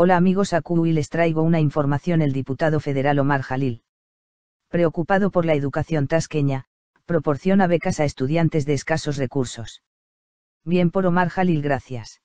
Hola amigos y les traigo una información el diputado federal Omar Jalil. Preocupado por la educación tasqueña, proporciona becas a estudiantes de escasos recursos. Bien por Omar Jalil gracias.